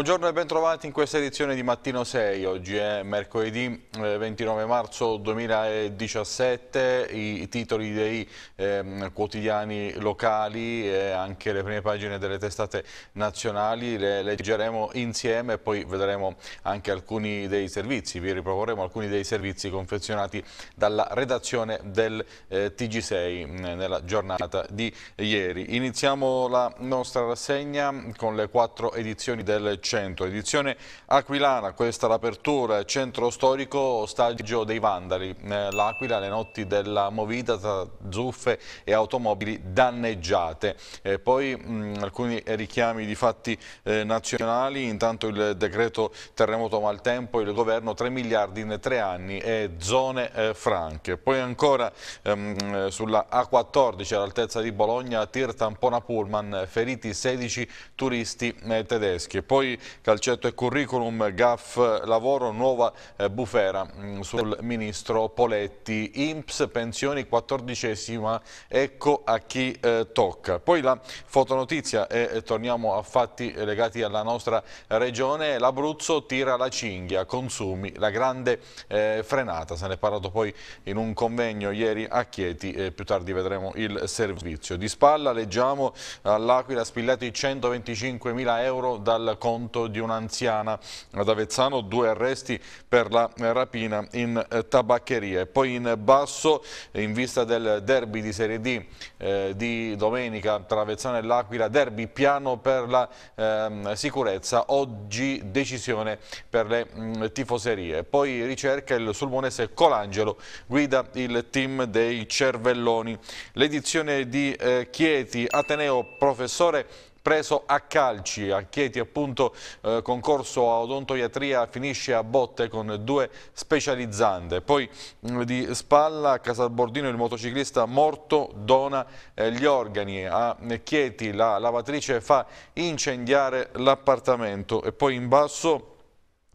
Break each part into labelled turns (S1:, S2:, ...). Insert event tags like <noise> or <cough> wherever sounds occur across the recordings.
S1: Buongiorno e bentrovati in questa edizione di Mattino 6. Oggi è mercoledì 29 eh, marzo 2017. I titoli dei eh, quotidiani locali e anche le prime pagine delle testate nazionali le leggeremo insieme e poi vedremo anche alcuni dei servizi. Vi riproporremo alcuni dei servizi confezionati dalla redazione del eh, TG6 mm, nella giornata di ieri. Iniziamo la nostra rassegna con le quattro edizioni del 100%. Edizione aquilana, questa l'apertura, centro storico, ostaggio dei Vandali. Eh, L'Aquila, le notti della movita tra zuffe e automobili danneggiate. E eh, poi mh, alcuni richiami di fatti eh, nazionali, intanto il decreto terremoto maltempo, il governo 3 miliardi in tre anni e zone eh, franche. Poi ancora ehm, eh, sulla A14 all'altezza di Bologna, tir tampona Pullman, feriti 16 turisti tedeschi. Poi calcetto e curriculum, GAF lavoro, nuova eh, bufera mm, sul ministro Poletti, IMPS, pensioni quattordicesima, ecco a chi eh, tocca. Poi la fotonotizia e torniamo a fatti legati alla nostra regione, l'Abruzzo tira la cinghia, consumi, la grande eh, frenata, se ne è parlato poi in un convegno ieri a Chieti, eh, più tardi vedremo il servizio. Di spalla leggiamo all'Aquila spillati 125 mila euro dal conto confronto di un'anziana. Ad Avezzano due arresti per la rapina in eh, tabaccheria. E poi in basso, in vista del derby di Serie D eh, di domenica tra Avezzano e L'Aquila, derby piano per la eh, sicurezza, oggi decisione per le mh, mm, tifoserie. Poi ricerca il sulmonese Colangelo, guida il team dei Cervelloni. L'edizione di eh, Chieti, Ateneo, professore preso a calci. A Chieti appunto eh, concorso a odontoiatria finisce a botte con due specializzande. Poi mh, mm, di spalla a Casalbordino il motociclista morto dona eh, gli organi. A Chieti la lavatrice fa incendiare l'appartamento e poi in basso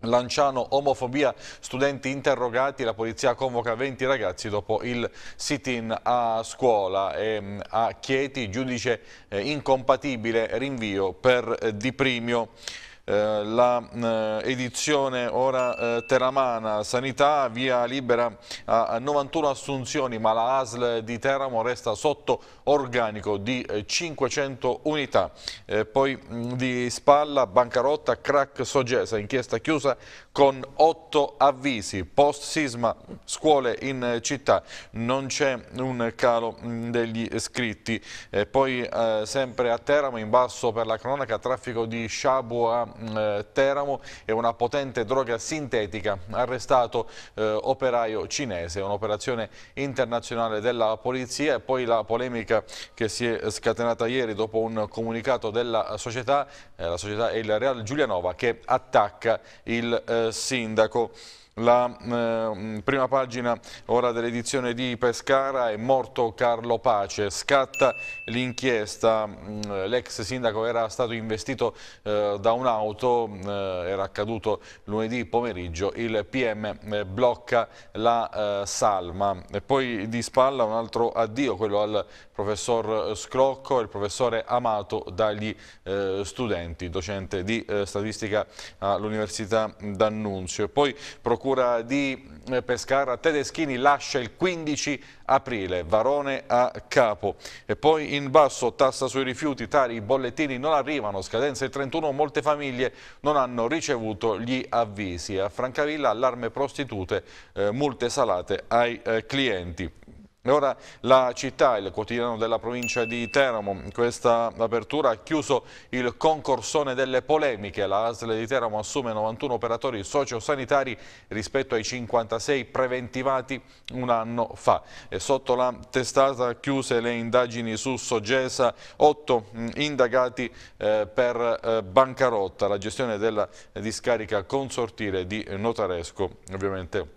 S1: Lanciano omofobia, studenti interrogati, la polizia convoca 20 ragazzi dopo il sit-in a scuola e mm, a Chieti, giudice eh, incompatibile, rinvio per eh, Di Primio eh, la eh, edizione ora eh, Teramana Sanità via libera a, 91 assunzioni ma la ASL di Teramo resta sotto organico di 500 eh, unità eh, poi mh, mm, di Spalla, Bancarotta, Crack Sogesa inchiesta chiusa con 8 avvisi post sisma scuole in eh, città non c'è un calo mh, mm, degli iscritti poi sempre a Teramo in basso per la cronaca traffico di Sciabu a eh, Teramo e una potente droga sintetica. Arrestato eh, operaio cinese, un'operazione internazionale della polizia e poi la polemica che si è scatenata ieri dopo un comunicato della società, eh, la società è il Real Giulianova che attacca il eh, sindaco. La eh, prima pagina ora dell'edizione di Pescara è morto Carlo Pace, scatta l'inchiesta, mm, l'ex sindaco era stato investito eh, da un'auto, eh, era accaduto lunedì pomeriggio, il PM eh, blocca la eh, salma. E poi di spalla un altro addio, quello al professor Scrocco il professore Amato dagli eh, studenti, docente di statistica all'Università d'Annunzio. Poi procura procura di eh, Pescara, Tedeschini lascia il 15 aprile, Varone a capo. E poi in basso tassa sui rifiuti, tari, i bollettini non arrivano, scadenza il 31, molte famiglie non hanno ricevuto gli avvisi. A Francavilla allarme prostitute, eh, multe salate ai eh, clienti. Ora la città, il quotidiano della provincia di Teramo, in questa apertura ha chiuso il concorsone delle polemiche. La ASL di Teramo assume 91 operatori sociosanitari rispetto ai 56 preventivati un anno fa. E sotto la testata chiuse le indagini su Sogesa, 8 mm, indagati eh, per eh, bancarotta, la gestione della discarica consortile di Notaresco, ovviamente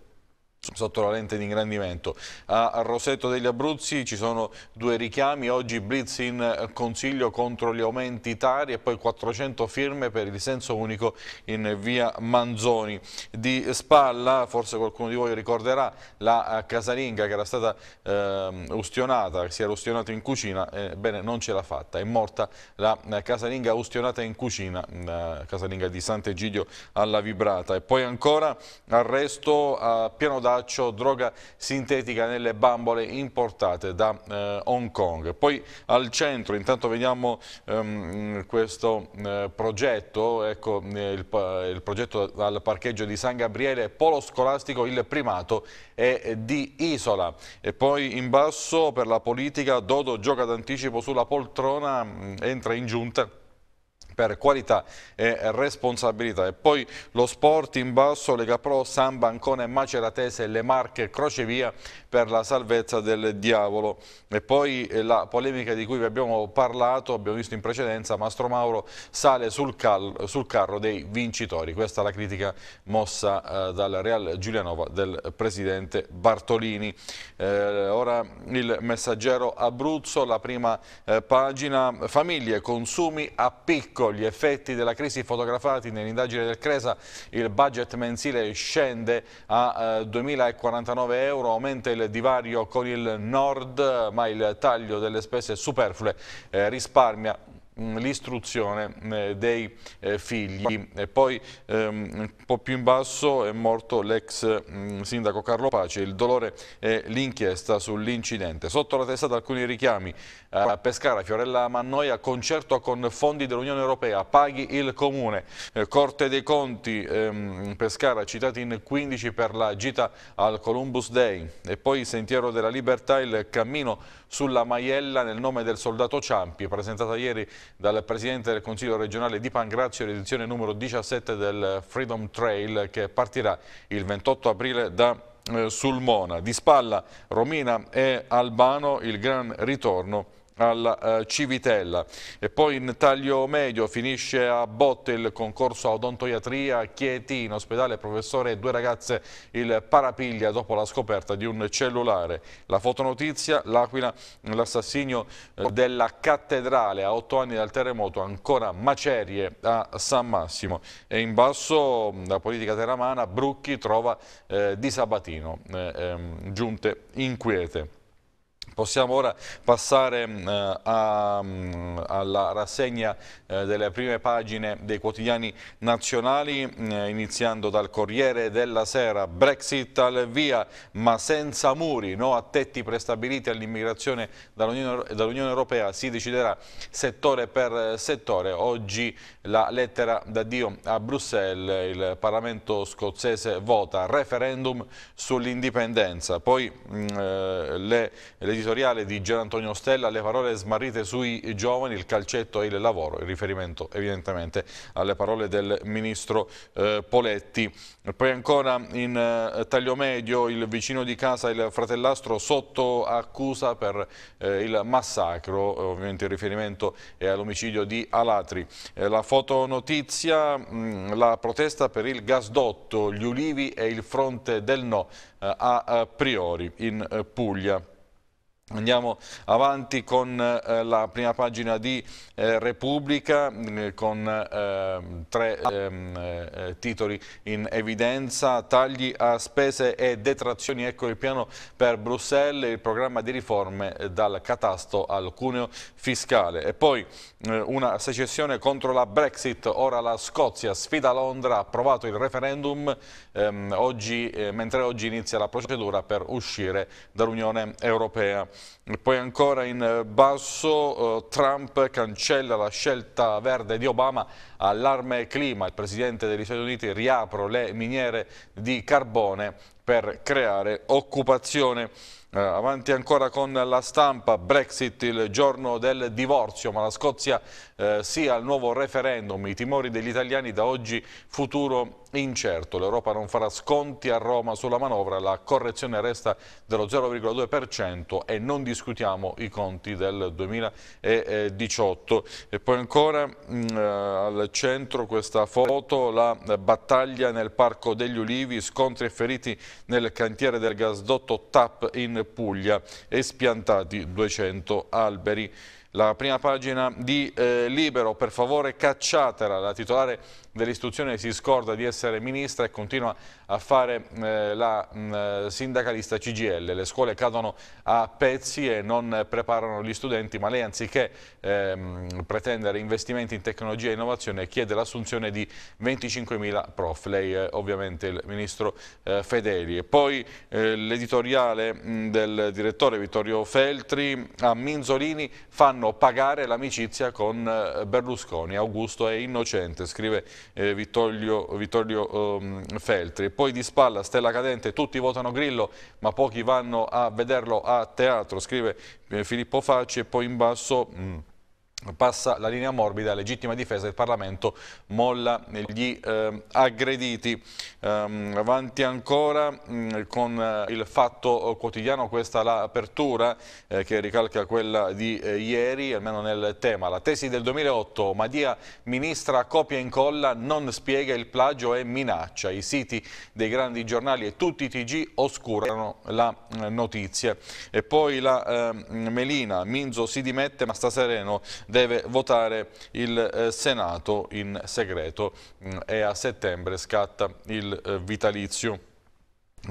S1: sotto la lente di ingrandimento. A Roseto degli Abruzzi ci sono due richiami, oggi blitz in consiglio contro gli aumenti tari e poi 400 firme per il senso unico in via Manzoni. Di spalla, forse qualcuno di voi ricorderà, la casalinga che era stata eh, ustionata, si era ustionata in cucina, ebbene eh, non ce l'ha fatta, è morta la casalinga ustionata in cucina, la casalinga di Sant'Egidio alla Vibrata. E poi ancora arresto a Piano d'arte spaccio, droga sintetica nelle bambole importate da eh, Hong Kong. Poi al centro, intanto vediamo ehm, questo eh, progetto, ecco, eh, il, il, progetto al parcheggio di San Gabriele, polo scolastico Il Primato è di Isola. E poi in basso per la politica Dodo gioca d'anticipo sulla poltrona, mm, entra in giunta per qualità e responsabilità. E poi lo sport in basso, Lega Pro, San Bancone, Maceratese, Le Marche, Crocevia per la salvezza del diavolo. E poi eh, la polemica di cui vi abbiamo parlato, abbiamo visto in precedenza, Mastro Mauro sale sul, cal, sul carro dei vincitori. Questa è la critica mossa eh, dal Real Giulianova del presidente Bartolini. Eh, ora il messaggero Abruzzo, la prima eh, pagina, famiglie, consumi a picco gli effetti della crisi fotografati nell'indagine del Cresa. Il budget mensile scende a 2.049 eh, euro, aumenta il divario con il Nord, ma il taglio delle spese superflue eh, risparmia Mm, l'istruzione eh, dei eh, figli. E poi ehm, un po' più in basso è morto l'ex mm, sindaco Carlo Pace, il dolore e l'inchiesta sull'incidente. Sotto la testata alcuni richiami a Pescara, Fiorella Mannoia, concerto con fondi dell'Unione Europea, paghi il comune, eh, Corte dei Conti, ehm, Pescara citati in 15 per la gita al Columbus Day e poi Sentiero della Libertà, il cammino sulla Maiella nel nome del soldato Ciampi, presentata ieri dal Presidente del Consiglio regionale di Pangrazio l'edizione numero 17 del Freedom Trail che partirà il 28 aprile da eh, Sulmona. Di spalla Romina e Albano il gran ritorno alla eh, Civitella. E poi in taglio medio finisce a botte il concorso a odontoiatria a Chieti, in ospedale professore e due ragazze il parapiglia dopo la scoperta di un cellulare. La fotonotizia, l'Aquila, l'assassinio eh, della cattedrale a otto anni dal terremoto, ancora macerie a San Massimo. E in basso mm, la politica teramana, Brucchi trova eh, di Sabatino, eh, eh, giunte inquiete. Possiamo ora passare mm, eh, a, mm, alla rassegna eh, delle prime pagine dei quotidiani nazionali, mm, eh, iniziando dal Corriere della Sera. Brexit al via, ma senza muri, no a tetti prestabiliti all'immigrazione dall'Unione dall Europea, si deciderà settore per eh, settore. Oggi la lettera d'addio a Bruxelles, il Parlamento scozzese vota referendum sull'indipendenza. Poi mh, eh, le legislazioni editoriale di Gian Antonio Stella, le parole smarrite sui giovani, il calcetto e il lavoro, in riferimento evidentemente alle parole del ministro eh, Poletti. Poi ancora in eh, taglio medio il vicino di casa, il fratellastro, sotto accusa per eh, il massacro, ovviamente in riferimento all'omicidio di Alatri. Eh, la fotonotizia, mh, mm, la protesta per il gasdotto, gli ulivi e il fronte del no eh, a priori in eh, Puglia. Andiamo avanti con eh, la prima pagina di eh, Repubblica mh, mm, con ehm, ehm, eh, tre eh, titoli in evidenza, tagli a spese e detrazioni, ecco il piano per Bruxelles, il programma di riforme eh, dal catasto al cuneo fiscale e poi eh, una secessione contro la Brexit, ora la Scozia sfida Londra, ha approvato il referendum, ehm, oggi, mentre oggi inizia la procedura per uscire dall'Unione Europea. Poi ancora in eh, basso eh, Trump cancella la scelta verde di Obama allarme clima. Il presidente degli Stati Uniti riapre le miniere di carbone per creare occupazione. Eh, avanti ancora con la stampa, Brexit il giorno del divorzio, ma la Scozia eh, sì al nuovo referendum, i timori degli italiani da oggi futuro incerto. L'Europa non farà sconti a Roma sulla manovra, la correzione resta dello 0,2% e non discutiamo i conti del 2018. E poi ancora mh, mm, eh, al centro questa foto, la battaglia nel Parco degli Ulivi, scontri e feriti nel cantiere del gasdotto TAP in Puglia e spiantati 200 alberi. La prima pagina di eh, Libero, per favore cacciatela, la titolare dell'istruzione si scorda di essere ministra e continua a fare eh, la mh, mm, eh, sindacalista CGL. Le scuole cadono a pezzi e non preparano gli studenti, ma lei anziché ehm, pretendere investimenti in tecnologia e innovazione chiede l'assunzione di 25.000 prof. Lei è ovviamente il ministro eh, Fedeli. E poi eh, l'editoriale mm, del direttore Vittorio Feltri a Minzolini fanno pagare l'amicizia con eh, Berlusconi. Augusto è innocente, scrive eh, Vittorio, Vittorio ehm, Feltri. Poi di spalla Stella Cadente, tutti votano Grillo ma pochi vanno a vederlo a teatro, scrive eh, Filippo Facci e poi in basso... Mh, mm, passa la linea morbida, legittima difesa del Parlamento molla gli eh, aggrediti. Ehm, avanti ancora mh, mm, con eh, il fatto quotidiano, questa è l'apertura eh, che ricalca quella di eh, ieri, almeno nel tema. La tesi del 2008, Madia ministra copia e incolla, non spiega il plagio e minaccia. I siti dei grandi giornali e tutti i TG oscurano la eh, notizia. E poi la ehm, Melina, Minzo si dimette ma sta sereno deve votare il eh, Senato in segreto mm, e a settembre scatta il eh, vitalizio.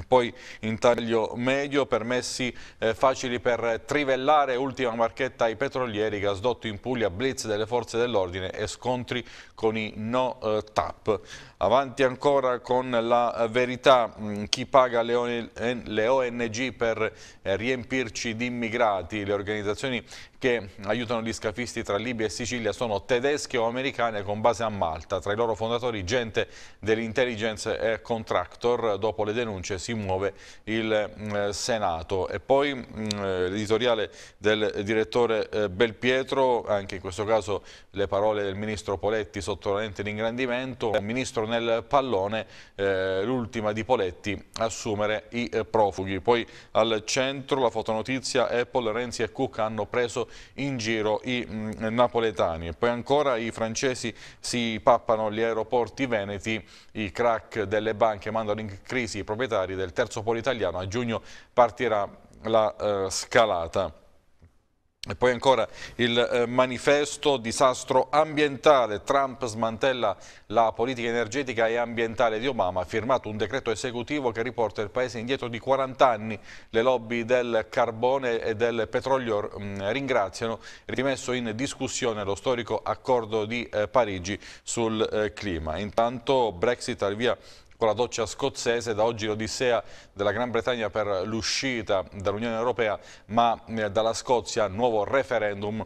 S1: Poi in taglio medio, permessi eh, facili per trivellare, ultima marchetta ai petrolieri, gasdotto in Puglia, blitz delle forze dell'ordine e scontri con i no eh, TAP. Avanti ancora con la verità, mm, chi paga le ONG per eh, riempirci di immigrati, le organizzazioni che aiutano gli scafisti tra Libia e Sicilia sono tedesche o americane con base a Malta, tra i loro fondatori gente dell'intelligence e contractor, dopo le denunce si muove il mm, Senato. E poi mm, l'editoriale del direttore eh, Belpietro, anche in questo caso le parole del ministro Poletti sottovalente l'ingrandimento, il ministro nel pallone, eh, l'ultima di Poletti, assumere i eh, profughi. Poi al centro la fotonotizia Apple, Renzi e Cook hanno preso in giro i mh, mm, napoletani. Poi ancora i francesi si pappano gli aeroporti veneti, i crack delle banche mandano in crisi i proprietari del terzo polo italiano, a giugno partirà la eh, scalata. E poi ancora il eh, manifesto disastro ambientale, Trump smantella la politica energetica e ambientale di Obama, ha firmato un decreto esecutivo che riporta il paese indietro di 40 anni, le lobby del carbone e del petrolio mm, ringraziano, rimesso in discussione lo storico accordo di eh, Parigi sul eh, clima. Intanto Brexit al via con la doccia scozzese, da oggi l'odissea della Gran Bretagna per l'uscita dall'Unione Europea, ma eh, dalla Scozia nuovo referendum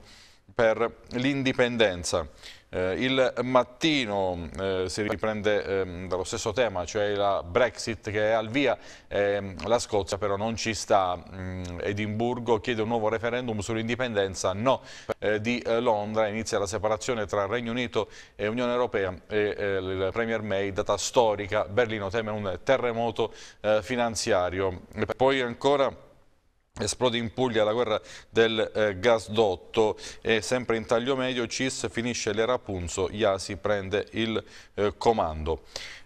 S1: per l'indipendenza. Eh, il mattino eh, si riprende ehm, dallo stesso tema, cioè la Brexit che è al via, eh, la Scozia però non ci sta, mh, mm, Edimburgo chiede un nuovo referendum sull'indipendenza, no, eh, di eh, Londra inizia la separazione tra Regno Unito e Unione Europea e eh, il Premier May, data storica, Berlino teme un terremoto finanziario. Poi ancora... Esplode in Puglia la guerra del eh, gasdotto e sempre in taglio medio CIS finisce l'era l'Erapunzo, Iasi prende il eh, comando.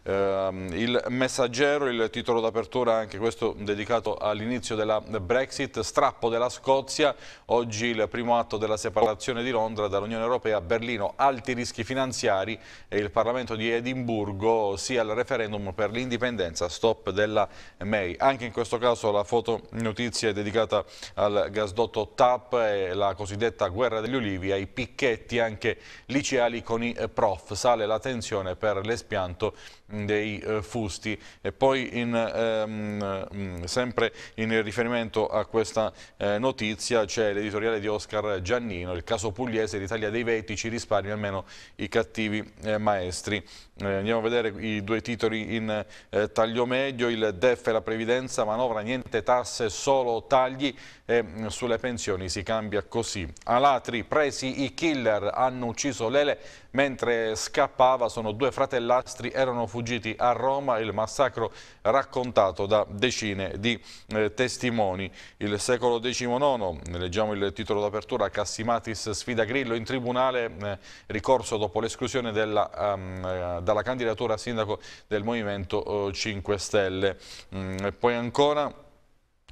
S1: Ehm, il messaggero, il titolo d'apertura anche questo dedicato all'inizio della Brexit, strappo della Scozia, oggi il primo atto della separazione di Londra dall'Unione Europea, Berlino, alti rischi finanziari e il Parlamento di Edimburgo sia il referendum per l'indipendenza, stop della May. Anche in questo caso la foto notizia è dedicata al gasdotto TAP e la cosiddetta guerra degli olivi, ai picchetti anche liceali con i prof. Sale la tensione per l'espianto Mm, dei eh, fusti. E poi in, ehm, mm, sempre in riferimento a questa eh, notizia c'è l'editoriale di Oscar Giannino, il caso pugliese, l'Italia dei veti ci risparmia almeno i cattivi eh, maestri. Eh, andiamo a vedere i due titoli in eh, taglio medio, il DEF e la Previdenza, manovra niente tasse, solo tagli e mm, sulle pensioni si cambia così. Alatri, presi i killer, hanno ucciso Lele mentre scappava, sono due fratellastri, erano fuggiti a Roma, il massacro raccontato da decine di eh, testimoni. Il secolo XIX, leggiamo il titolo d'apertura, Cassimatis sfida Grillo in tribunale, eh, ricorso dopo l'esclusione della... Um, dalla candidatura a sindaco del Movimento 5 eh, Stelle. Mm, e poi ancora...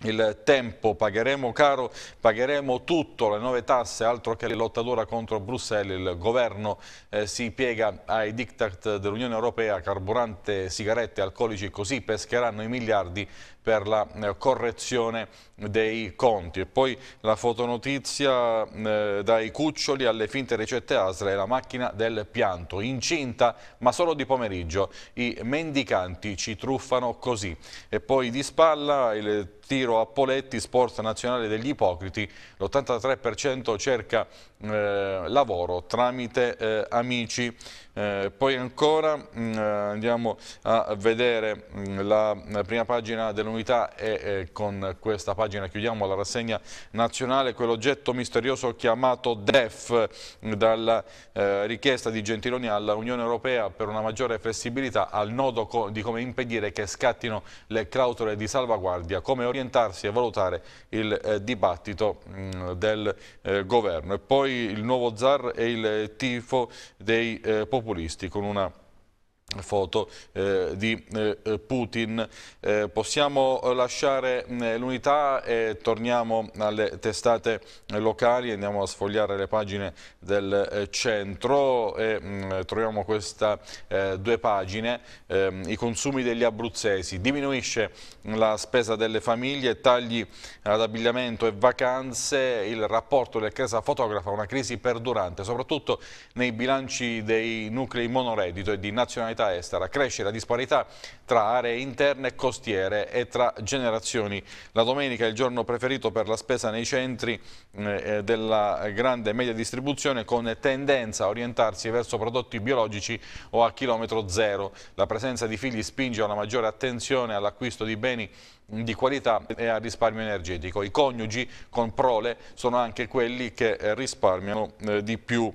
S1: Il tempo, pagheremo caro, pagheremo tutto, le nuove tasse, altro che lottatura contro Bruxelles, il governo eh, si piega ai diktat dell'Unione Europea, carburante, sigarette, alcolici, così pescheranno i miliardi per la eh, correzione dei conti. E poi la fotonotizia eh, dai cuccioli alle finte ricette ASRA e la macchina del pianto, incinta ma solo di pomeriggio. I mendicanti ci truffano così. E poi di spalla il tiro a Poletti, sport nazionale degli ipocriti, l'83% cerca eh, lavoro tramite eh, amici. Eh, poi ancora mh, mm, eh, andiamo a vedere mh, mm, la prima pagina dell'unità e eh, con questa pagina chiudiamo la rassegna nazionale, quell'oggetto misterioso chiamato DEF mh, mm, dalla eh, richiesta di Gentiloni alla Unione Europea per una maggiore flessibilità al nodo co di come impedire che scattino le clausole di salvaguardia, come orientarsi e valutare il eh, dibattito del governo. E poi il nuovo ZAR e il tifo dei popolari populisti con una foto eh, di eh, Putin. Eh, possiamo lasciare eh, l'unità e torniamo alle testate eh, locali, andiamo a sfogliare le pagine del eh, centro e mh, mm, troviamo queste due pagine, ehm, i consumi degli abruzzesi, diminuisce la spesa delle famiglie, tagli ad abbigliamento e vacanze, il rapporto del Cresa fotografa una crisi perdurante, soprattutto nei bilanci dei nuclei monoreddito e di nazionalità nazionalità estera, cresce la disparità tra aree interne e costiere e tra generazioni. La domenica è il giorno preferito per la spesa nei centri eh, eh, della grande media distribuzione con tendenza a orientarsi verso prodotti biologici o a chilometro zero. La presenza di figli spinge a una maggiore attenzione all'acquisto di beni di qualità e al risparmio energetico. I coniugi con prole sono anche quelli che eh, risparmiano eh, di più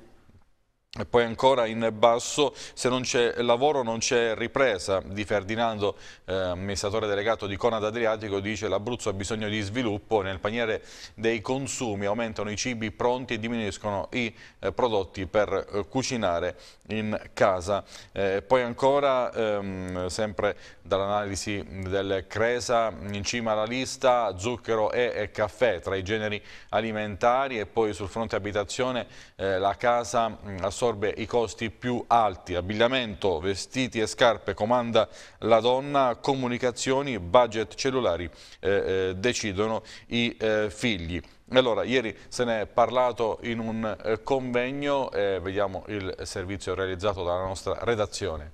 S1: e poi ancora in basso, se non c'è lavoro non c'è ripresa. Di Ferdinando, eh, amministratore delegato di Conad Adriatico, dice che l'Abruzzo ha bisogno di sviluppo. Nel paniere dei consumi aumentano i cibi pronti e diminuiscono i eh, prodotti per eh, cucinare in casa. Eh, poi ancora, ehm, sempre dall'analisi del Cresa, in cima alla lista zucchero e, e, caffè tra i generi alimentari e poi sul fronte abitazione eh, la casa mm, assolutamente assorbe i costi più alti. Abbigliamento, vestiti e scarpe comanda la donna, comunicazioni, budget cellulari eh, eh decidono i eh, figli. Allora, ieri se ne è parlato in un eh, convegno, eh, vediamo il servizio realizzato dalla nostra redazione.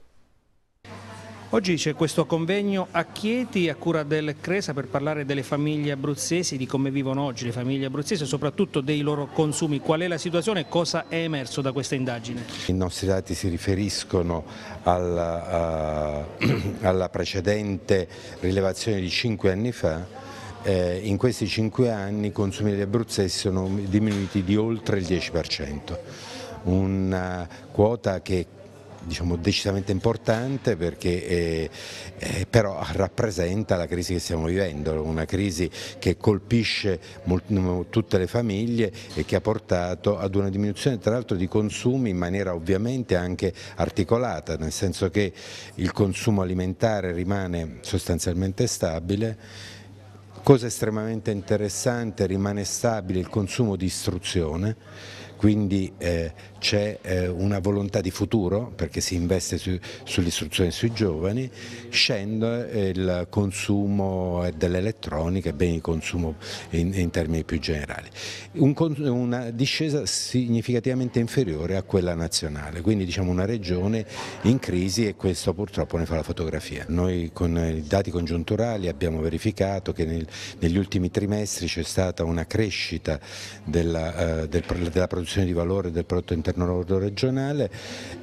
S2: Oggi c'è questo convegno a Chieti a cura del Cresa per parlare delle famiglie abruzzesi, di come vivono oggi le famiglie abruzzesi e soprattutto dei loro consumi. Qual è la situazione e cosa è emerso da questa indagine?
S3: I nostri dati si riferiscono alla, uh, eh, <clears throat> alla precedente rilevazione di cinque anni fa eh, in questi cinque anni i consumi degli abruzzesi sono diminuiti di oltre il 10%, una quota che diciamo, decisamente importante perché eh, eh, però rappresenta la crisi che stiamo vivendo, una crisi che colpisce tutte le famiglie e che ha portato ad una diminuzione tra l'altro di consumi in maniera ovviamente anche articolata, nel senso che il consumo alimentare rimane sostanzialmente stabile Cosa estremamente interessante, rimane stabile il consumo di istruzione quindi eh, c'è eh, una volontà di futuro perché si investe su, sull'istruzione sui giovani, scende eh, il consumo eh, dell'elettronica e beni di consumo in, in, termini più generali. Un, una discesa significativamente inferiore a quella nazionale, quindi diciamo una regione in crisi e questo purtroppo ne fa la fotografia. Noi con i dati congiunturali abbiamo verificato che nel, negli ultimi trimestri c'è stata una crescita della, eh, del, della produzione produzione di valore del prodotto interno lordo regionale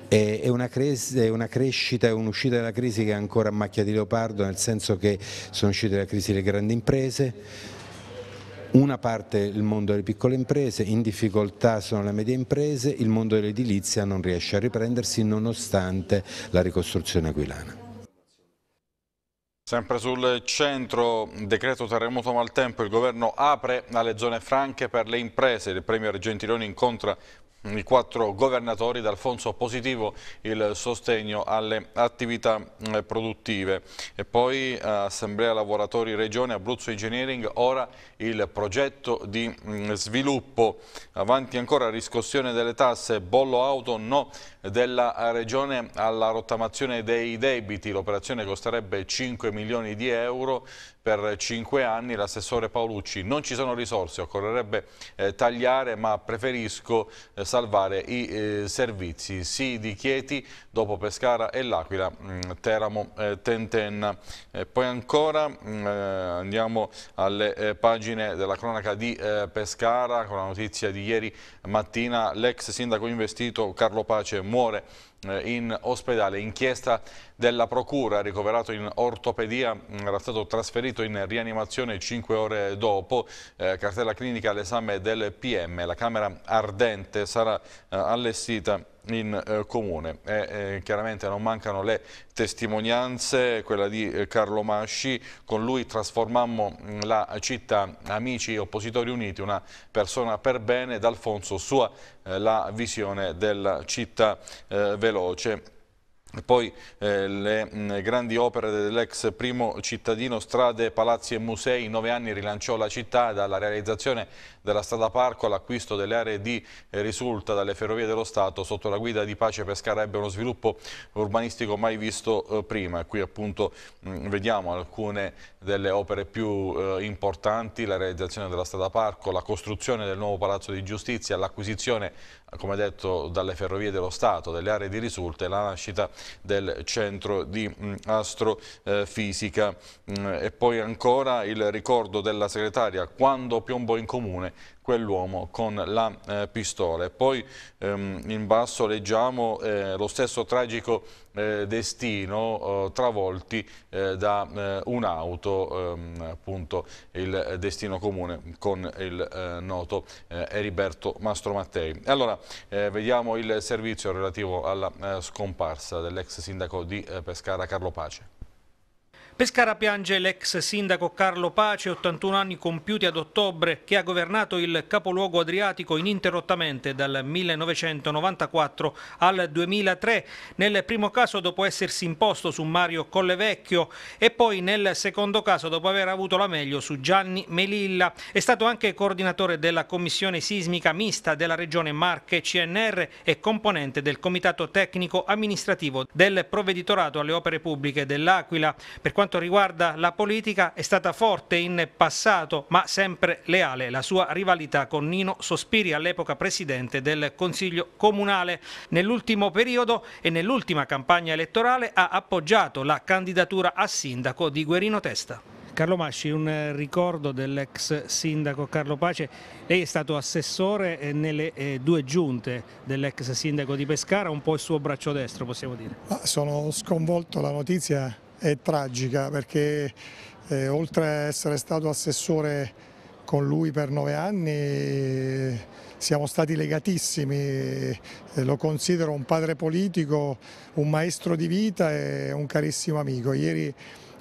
S3: è una, crescita, e un'uscita dalla crisi che è ancora a macchia di leopardo, nel senso che sono uscite dalla crisi le grandi imprese, una parte il mondo delle piccole imprese, in difficoltà sono le medie imprese, il mondo dell'edilizia non riesce a riprendersi nonostante la ricostruzione aquilana.
S1: Sempre sul centro, decreto terremoto maltempo, il governo apre alle zone franche per le imprese. Il premier Gentiloni incontra i quattro governatori d'Alfonso positivo il sostegno alle attività eh, produttive e poi eh, Assemblea Lavoratori Regione Abruzzo Engineering ora il progetto di mm, sviluppo avanti ancora riscossione delle tasse bollo auto no della regione alla rottamazione dei debiti l'operazione costerebbe 5 milioni di euro per 5 anni l'assessore Paolucci non ci sono risorse occorrerebbe eh, tagliare ma preferisco eh, salvare i eh, servizi. Sì di Chieti, dopo Pescara e L'Aquila, mm, Teramo, eh, Tentenna. e eh, poi ancora mh, mm, eh, andiamo alle eh, pagine della cronaca di Pescara con la notizia di ieri mattina. L'ex sindaco investito Carlo Pace muore eh, in ospedale. Inchiesta della Procura, ricoverato in ortopedia, mm, era stato trasferito in rianimazione 5 ore dopo. Eh, cartella clinica all'esame del PM. La Camera Ardente sarà eh, allestita in eh, comune. Eh, chiaramente non mancano le testimonianze, quella di eh, Carlo Masci, con lui trasformammo mm, la città Amici Oppositori Uniti, una persona per bene, d'Alfonso sua eh, la visione della città eh, veloce. Poi eh, le mh, mm, grandi opere dell'ex primo cittadino, strade, palazzi e musei, in nove anni rilanciò la città dalla realizzazione della strada parco all'acquisto delle aree di eh, risulta dalle ferrovie dello Stato sotto la guida di Pace Pescara ebbe uno sviluppo urbanistico mai visto eh, prima. Qui appunto mh, mm, vediamo alcune delle opere più eh, importanti, la realizzazione della strada parco, la costruzione del nuovo palazzo di giustizia, l'acquisizione come detto dalle ferrovie dello Stato, delle aree di risulta e la nascita del centro di mm, astrofisica eh, mm, e poi ancora il ricordo della segretaria quando Piombo in comune quell'uomo con la eh, pistola. E poi ehm, in basso leggiamo eh, lo stesso tragico eh, destino oh, travolti eh, da eh, un'auto, ehm, appunto il destino comune con il eh, noto Eriberto Mastromattei. Allora vediamo il servizio relativo alla scomparsa dell'ex sindaco di Pescara Carlo Pace.
S2: Pescara piange l'ex sindaco Carlo Pace, 81 anni compiuti ad ottobre, che ha governato il capoluogo adriatico ininterrottamente dal 1994 al 2003, nel primo caso dopo essersi imposto su Mario Collevecchio e poi nel secondo caso dopo aver avuto la meglio su Gianni Melilla. È stato anche coordinatore della commissione sismica mista della regione Marche CNR e componente del comitato tecnico amministrativo del provveditorato alle opere pubbliche dell'Aquila. Per quanto quanto riguarda la politica è stata forte in passato ma sempre leale la sua rivalità con Nino Sospiri all'epoca presidente del Consiglio Comunale. Nell'ultimo periodo e nell'ultima campagna elettorale ha appoggiato la candidatura a sindaco di Guerino Testa. Carlo Masci, un ricordo dell'ex sindaco Carlo Pace, lei è stato assessore eh, nelle eh, due giunte dell'ex sindaco di Pescara, un po' il suo braccio destro possiamo dire.
S4: Sono sconvolto la notizia è tragica perché eh, oltre a essere stato assessore con lui per nove anni siamo stati legatissimi, eh, lo considero un padre politico, un maestro di vita e un carissimo amico. Ieri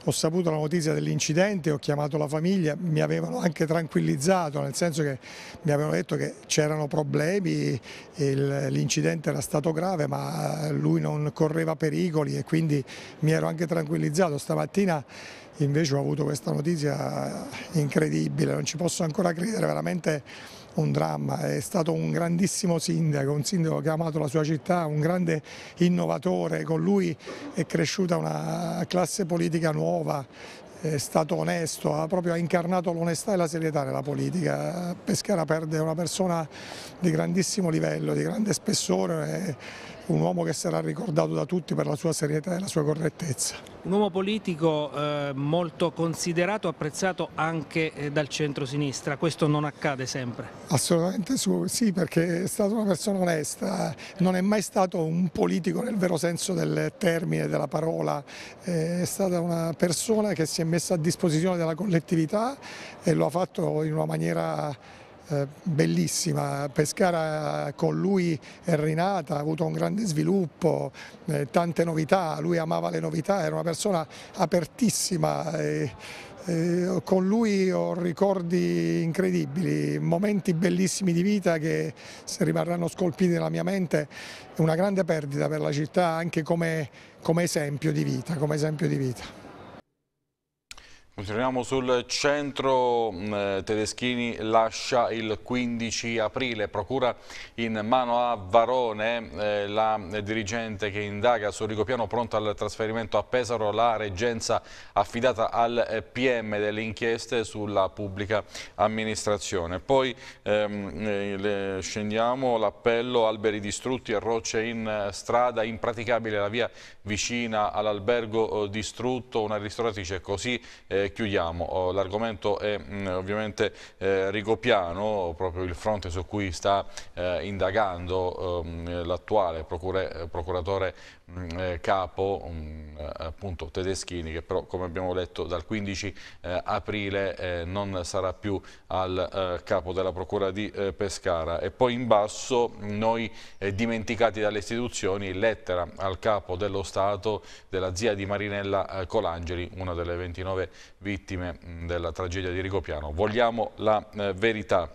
S4: ho saputo la notizia dell'incidente, ho chiamato la famiglia, mi avevano anche tranquillizzato, nel senso che mi avevano detto che c'erano problemi, l'incidente era stato grave ma lui non correva pericoli e quindi mi ero anche tranquillizzato. Stamattina invece ho avuto questa notizia incredibile, non ci posso ancora credere, veramente un dramma, è stato un grandissimo sindaco, un sindaco che ha amato la sua città, un grande innovatore, con lui è cresciuta una classe politica nuova, è stato onesto, ha proprio incarnato l'onestà e la serietà nella politica. Pescara perde una persona di grandissimo livello, di grande spessore un uomo che sarà ricordato da tutti per la sua serietà e la sua correttezza.
S2: Un uomo politico eh, molto considerato, apprezzato anche eh, dal centro-sinistra, questo non accade sempre?
S4: Assolutamente sì, perché è stata una persona onesta, non è mai stato un politico nel vero senso del termine, della parola, eh, è stata una persona che si è messa a disposizione della collettività e lo ha fatto in una maniera eh, bellissima, Pescara con lui è rinata, ha avuto un grande sviluppo, eh, tante novità, lui amava le novità, era una persona apertissima. Eh, con lui ho ricordi incredibili, momenti bellissimi di vita che rimarranno scolpiti nella mia mente, una grande perdita per la città anche come, come esempio di vita. Come esempio di vita.
S1: Continuiamo sul centro, mm, eh, Tedeschini lascia il 15 aprile, procura in mano a Varone, eh, la dirigente che indaga sul Rigopiano pronto al trasferimento a Pesaro, la reggenza affidata al eh, PM delle inchieste sulla pubblica amministrazione. Poi ehm, scendiamo l'appello alberi distrutti e rocce in strada, impraticabile la via vicina all'albergo distrutto, una ristoratrice così eh, chiudiamo. Oh, l'argomento è mh, mm, ovviamente eh, Rigopiano, proprio il fronte su cui sta eh, indagando ehm, l'attuale procuratore Mm, eh, capo eh, appunto Tedeschini che però come abbiamo letto dal 15 eh, aprile non sarà più al capo della procura di Pescara e poi in basso noi dimenticati dalle istituzioni lettera al capo dello Stato della zia di Marinella Colangeli una delle 29 vittime mm, della tragedia di Rigopiano vogliamo la verità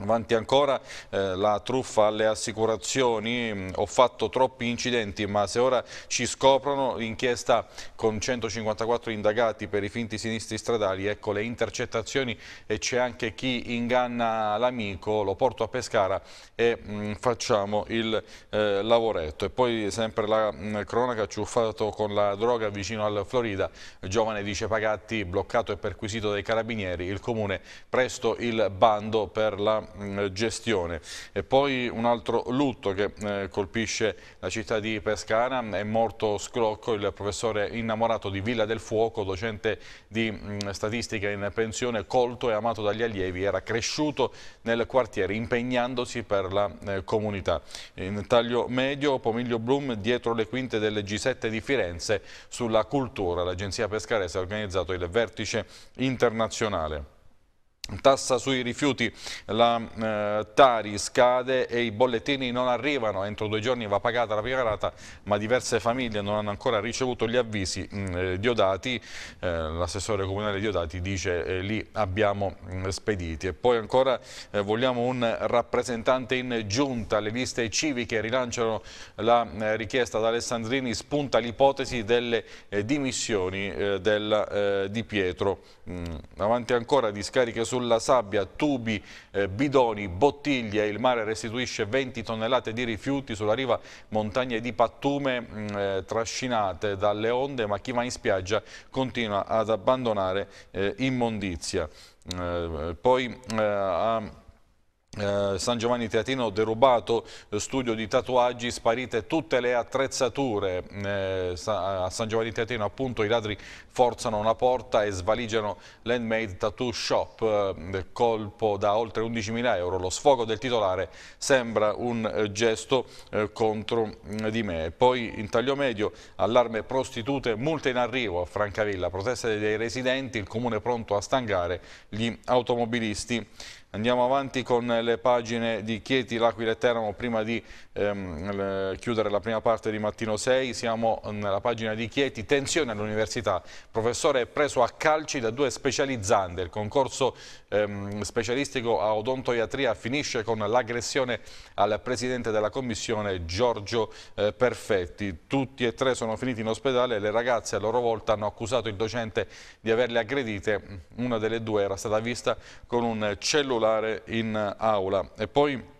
S1: Avanti ancora eh, la truffa alle assicurazioni, mm, ho fatto troppi incidenti ma se ora ci scoprono l'inchiesta con 154 indagati per i finti sinistri stradali, ecco le intercettazioni e c'è anche chi inganna l'amico, lo porto a Pescara e mh, mm, facciamo il eh, lavoretto. E poi sempre la mh, mm, cronaca ciuffato con la droga vicino al Florida, giovane dice Pagatti bloccato e perquisito dai carabinieri, il comune presto il bando per la Mm, gestione. E poi un altro lutto che eh, colpisce la città di Pescara, è morto Scrocco, il professore innamorato di Villa del Fuoco, docente di mm, statistica in pensione, colto e amato dagli allievi, era cresciuto nel quartiere impegnandosi per la eh, comunità. In taglio medio, Pomiglio Blum dietro le quinte del G7 di Firenze sulla cultura. L'agenzia pescarese ha organizzato il vertice internazionale. Tassa sui rifiuti, la eh, Tari scade e i bollettini non arrivano, entro due giorni va pagata la prima rata, ma diverse famiglie non hanno ancora ricevuto gli avvisi. Mm, eh, Diodati, eh, l'assessore comunale Diodati dice eh, li abbiamo mm, spediti. E poi ancora eh, vogliamo un rappresentante in giunta, le liste civiche rilanciano la eh, richiesta da Alessandrini, spunta l'ipotesi delle dimissioni del Di Pietro. Mm, avanti ancora discariche su sulla sabbia tubi, eh, bidoni, bottiglie, il mare restituisce 20 tonnellate di rifiuti sulla riva montagne di pattume mh, mm, eh, trascinate dalle onde, ma chi va in spiaggia continua ad abbandonare eh, immondizia. Mm, eh, poi eh, a eh, San Giovanni Teatino derubato, eh, studio di tatuaggi, sparite tutte le attrezzature. Eh, a San Giovanni Teatino appunto i ladri forzano una porta e svaligiano l'handmade tattoo shop, colpo da oltre 11.000 euro. Lo sfogo del titolare sembra un gesto contro mm, di me. Poi in taglio medio allarme prostitute, multe in arrivo a Francavilla, proteste dei residenti, il comune pronto a stangare gli automobilisti. Andiamo avanti con le pagine di Chieti, L'Aquila e Teramo prima di ehm, chiudere la prima parte di mattino 6, siamo nella pagina di Chieti, tensione all'università, professore preso a calci da due specializzande, il concorso ehm, specialistico a odontoiatria finisce con l'aggressione al presidente della commissione Giorgio eh, Perfetti, tutti e tre sono finiti in ospedale e le ragazze a loro volta hanno accusato il docente di averle aggredite, una delle due era stata vista con un cellulare in aula e poi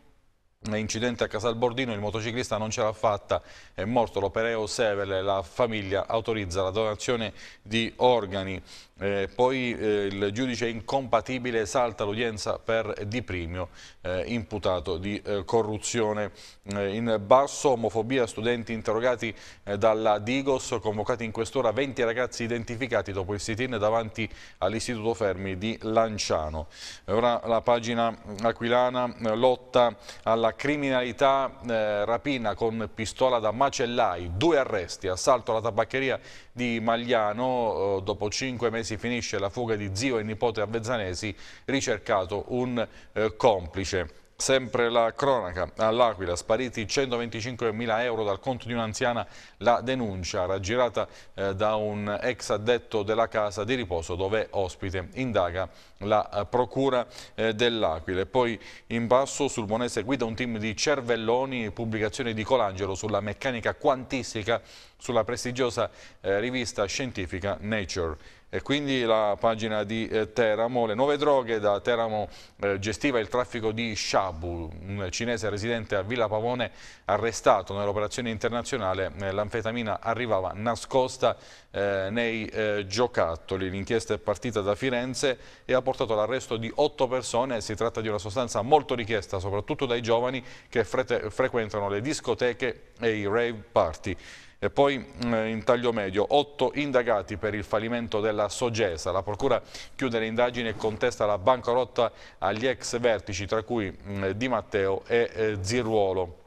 S1: incidente a Casal Bordino, il motociclista non ce l'ha fatta, è morto l'opereo Sevele, la famiglia autorizza la donazione di organi. Eh, poi eh, il giudice incompatibile salta l'udienza per Di Primio, eh, imputato di eh, corruzione. Eh, in basso, omofobia, studenti interrogati eh, dalla Digos, convocati in quest'ora 20 ragazzi identificati dopo il sit-in davanti all'Istituto Fermi di Lanciano. Ora la pagina aquilana, lotta alla criminalità, rapina con pistola da macellai, due arresti, assalto alla tabaccheria di Magliano dopo 5 mesi si finisce la fuga di zio e nipote avvezzanesi, ricercato un eh, complice. Sempre la cronaca, all'Aquila spariti 125.000 euro dal conto di un'anziana, la denuncia raggirata eh, da un ex addetto della casa di riposo dove ospite, indaga la eh, procura eh, dell'Aquila. Poi in basso sul Monese guida un team di cervelloni, pubblicazione di Colangelo sulla meccanica quantistica sulla prestigiosa eh, rivista scientifica Nature. E quindi la pagina di eh, Teramo, le nuove droghe, da Teramo eh, gestiva il traffico di Shabu, un cinese residente a Villa Pavone arrestato nell'operazione internazionale, eh, l'anfetamina arrivava nascosta eh, nei eh, giocattoli, l'inchiesta è partita da Firenze e ha portato all'arresto di otto persone, si tratta di una sostanza molto richiesta soprattutto dai giovani che frequentano le discoteche e i rave party. E poi mm, in taglio medio, 8 indagati per il fallimento della Sogesa. La Procura chiude le indagini e contesta la bancarotta agli ex vertici, tra cui mm, Di Matteo e eh, Ziruolo.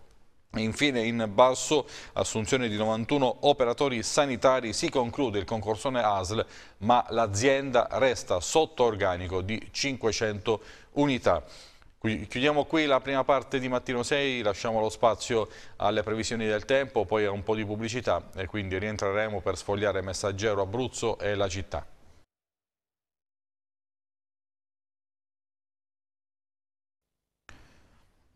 S1: Infine in basso, assunzione di 91 operatori sanitari, si conclude il concorsone ASL, ma l'azienda resta sotto organico di 500 unità. Chiudiamo qui la prima parte di Mattino 6, lasciamo lo spazio alle previsioni del tempo, poi a un po' di pubblicità e quindi rientreremo per sfogliare Messaggero Abruzzo e la città.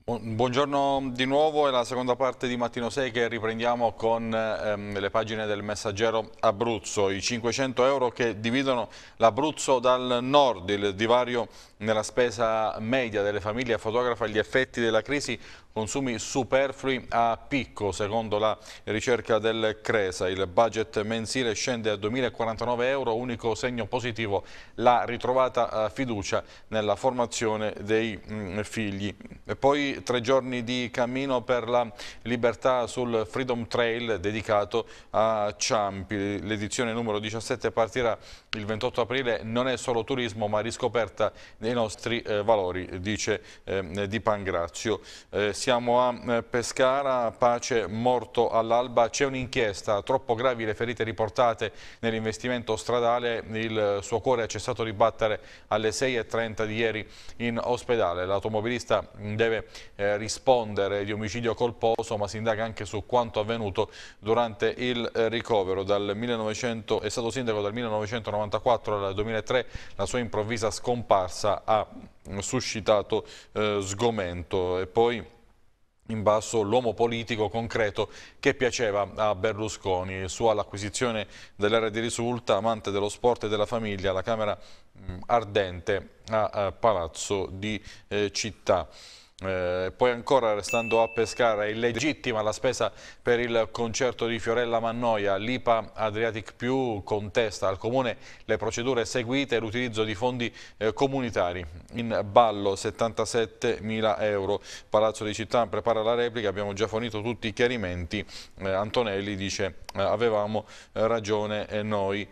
S1: Buongiorno di nuovo, è la seconda parte di Mattino 6 che riprendiamo con ehm, le pagine del messaggero Abruzzo, i 500 euro che dividono l'Abruzzo dal nord, il divario nella spesa media delle famiglie fotografa gli effetti della crisi Consumi superflui a picco, secondo la ricerca del Cresa. Il budget mensile scende a 2.049 euro, unico segno positivo la ritrovata eh, fiducia nella formazione dei mm, figli. E poi tre giorni di cammino per la libertà sul Freedom Trail dedicato a Ciampi. L'edizione numero 17 partirà il 28 aprile, non è solo turismo ma riscoperta dei nostri eh, valori, dice eh, Di Pangrazio siamo a eh, Pescara, Pace morto all'alba, c'è un'inchiesta, troppo gravi le ferite riportate nell'investimento stradale, il eh, suo cuore ha cessato di battere alle 6.30 di ieri in ospedale, l'automobilista mm, deve eh, rispondere di omicidio colposo ma si indaga anche su quanto avvenuto durante il eh, ricovero, dal 1900, è stato sindaco dal 1994 al 2003, la sua improvvisa scomparsa ha mm, suscitato eh, sgomento e poi in basso l'uomo politico concreto che piaceva a Berlusconi. Su all'acquisizione dell'area di risulta, amante dello sport e della famiglia, la Camera mm, ardente a eh, Palazzo di eh, Città. Eh, poi ancora restando a Pescara, illegittima la spesa per il concerto di Fiorella Mannoia. L'IPA Adriatic Più contesta al Comune le procedure seguite e l'utilizzo di fondi eh, comunitari. In ballo 77 mila euro. Palazzo di Città prepara la replica, abbiamo già fornito tutti i chiarimenti. Eh, Antonelli dice eh, avevamo eh, ragione eh, noi.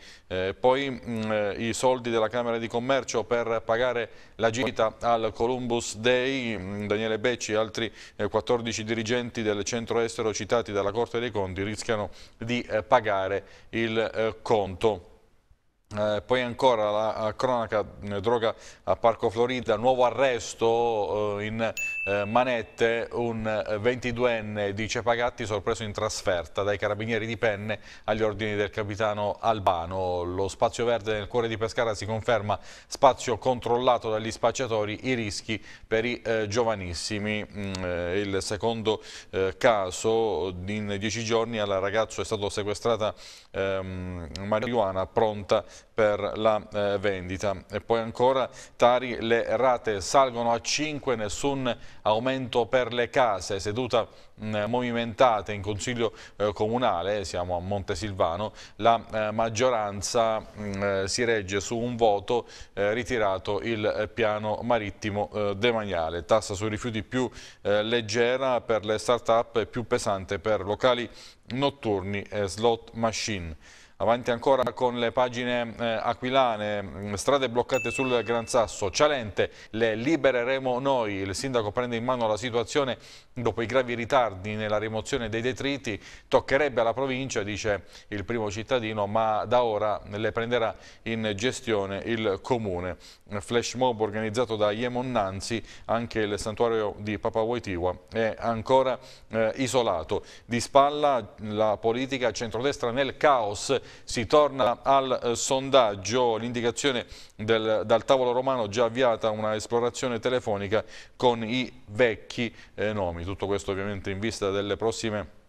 S1: poi mh, mm, i soldi della Camera di Commercio per pagare la gita al Columbus Day. Mh, mm, Daniele Becci e altri 14 eh, dirigenti del centro estero citati dalla Corte dei Conti rischiano di eh, pagare il eh, conto. Eh, poi ancora la, la cronaca eh, droga a Parco Florida, nuovo arresto eh, in eh, manette, un 22enne eh, di Cepagatti sorpreso in trasferta dai carabinieri di Penne agli ordini del capitano Albano. Lo spazio verde nel cuore di Pescara si conferma spazio controllato dagli spacciatori, i rischi per i eh, giovanissimi. Mm, il secondo caso, in dieci giorni al ragazzo è stata sequestrata ehm, marijuana pronta per la eh, vendita. E poi ancora Tari, le rate salgono a 5, nessun aumento per le case, seduta mh, movimentata in Consiglio eh, Comunale, siamo a Montesilvano, la eh, maggioranza mh, eh, si regge su un voto eh, ritirato il eh, piano marittimo demaniale, tassa sui rifiuti più leggera per le start-up e più pesante per locali notturni e slot machine. Avanti ancora con le pagine eh, aquilane, mm, strade bloccate sul Gran Sasso, Cialente, le libereremo noi. Il sindaco prende in mano la situazione dopo i gravi ritardi nella rimozione dei detriti. Toccherebbe alla provincia, dice il primo cittadino, ma da ora le prenderà in gestione il comune. Flash mob organizzato da Iemon Nanzi, anche il santuario di Papa Waitiwa è ancora eh, isolato. Di spalla la politica centrodestra nel caos si torna al eh, sondaggio, l'indicazione dal tavolo romano già avviata una esplorazione telefonica con i vecchi eh, nomi. Tutto questo ovviamente in vista delle prossime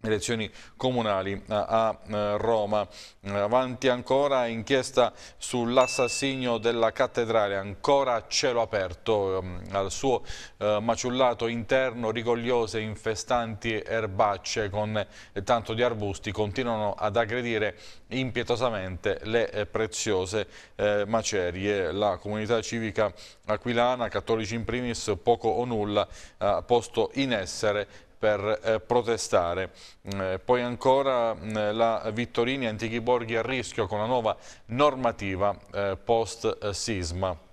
S1: elezioni comunali a eh, Roma. Eh, avanti ancora inchiesta sull'assassinio della cattedrale, ancora a cielo aperto, ehm, al suo eh, maciullato interno rigogliose infestanti erbacce con tanto di arbusti continuano ad aggredire impietosamente le preziose macerie. La comunità civica aquilana, cattolici in primis, poco o nulla, ha posto in essere per eh, protestare. Mm, eh, poi ancora mh, mm, la Vittorini Antichi Borghi a rischio con la nuova normativa eh, post-sisma.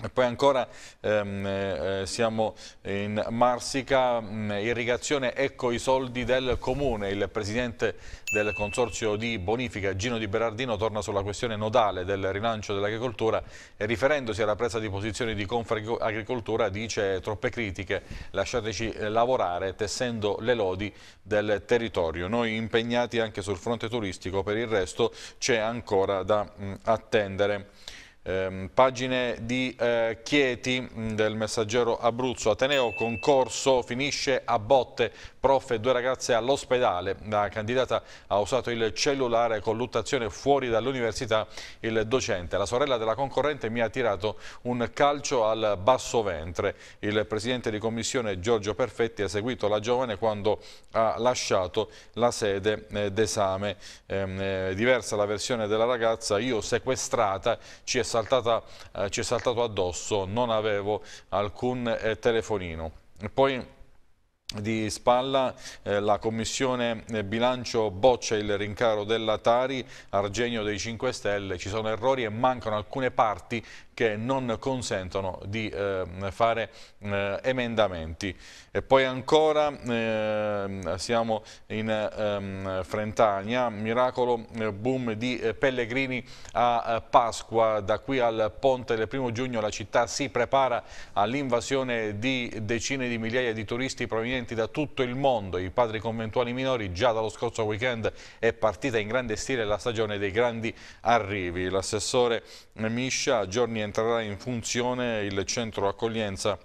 S1: E poi ancora ehm, eh, eh siamo in Marsica, mh, mm, irrigazione, ecco i soldi del comune. Il presidente del consorzio di bonifica, Gino Di Berardino, torna sulla questione nodale del rilancio dell'agricoltura e riferendosi alla presa di posizione di Confagricoltura dice troppe critiche, lasciateci eh, lavorare tessendo le lodi del territorio. Noi impegnati anche sul fronte turistico, per il resto c'è ancora da mh, mm, attendere. Eh, pagine di eh, Chieti mm, del messaggero Abruzzo, Ateneo concorso finisce a botte prof e due ragazze all'ospedale. La candidata ha usato il cellulare con luttazione fuori dall'università il docente. La sorella della concorrente mi ha tirato un calcio al basso ventre. Il presidente di commissione Giorgio Perfetti ha seguito la giovane quando ha lasciato la sede eh, d'esame. Ehm, eh, diversa la versione della ragazza, io sequestrata, ci è, saltata, eh, ci è saltato addosso, non avevo alcun telefonino. poi di spalla, eh, la Commissione eh, Bilancio boccia il rincaro della Tari, Argenio dei 5 Stelle, ci sono errori e mancano alcune parti che non consentono di eh, fare eh, emendamenti. E poi ancora eh, siamo in ehm, Frentania, miracolo eh, boom di eh, pellegrini a eh, Pasqua, da qui al ponte del primo giugno la città si prepara all'invasione di decine di migliaia di turisti provenienti da tutto il mondo, i padri conventuali minori già dallo scorso weekend è partita in grande stile la stagione dei grandi arrivi. L'assessore Miscia, giorni e entrerà in funzione il centro accoglienza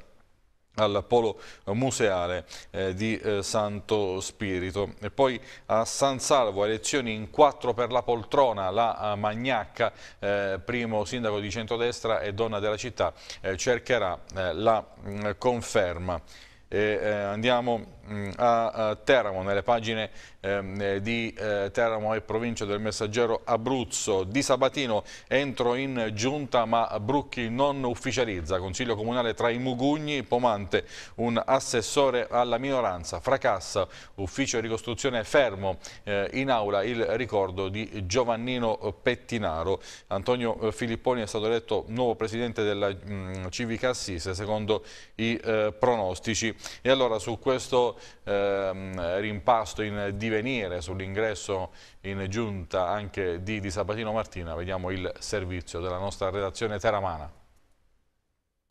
S1: al polo museale eh, di eh, Santo Spirito. E poi a San Salvo elezioni in quattro per la poltrona, la eh, Magnacca, eh, primo sindaco di centrodestra e donna della città, eh, cercherà eh, la mm, conferma. E, andiamo Mm, a Teramo, nelle pagine ehm, eh, di eh, Teramo e provincia del messaggero Abruzzo. Di Sabatino entro in giunta ma Brucchi non ufficializza. Consiglio comunale tra i Mugugni, Pomante, un assessore alla minoranza. Fracassa, ufficio ricostruzione fermo eh, in aula il ricordo di Giovannino Pettinaro. Antonio Filipponi è stato eletto nuovo presidente della mm, Civica Assise secondo i pronostici. E allora su questo ehm, rimpasto in divenire sull'ingresso in giunta anche di, di Sabatino Martina, vediamo il servizio della nostra redazione teramana.